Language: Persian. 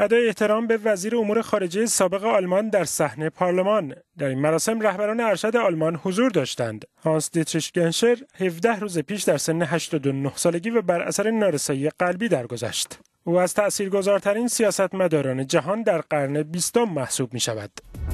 ادای احترام به وزیر امور خارجه سابق آلمان در صحنه پارلمان در این مراسم رهبران ارشد آلمان حضور داشتند هانس دیتریش گنشر 17 روز پیش در سن 89 سالگی و بر اثر نارسایی قلبی درگذشت او از تأثیرگذارترین سیاستمداران جهان در قرن بیستم محسوب می شود.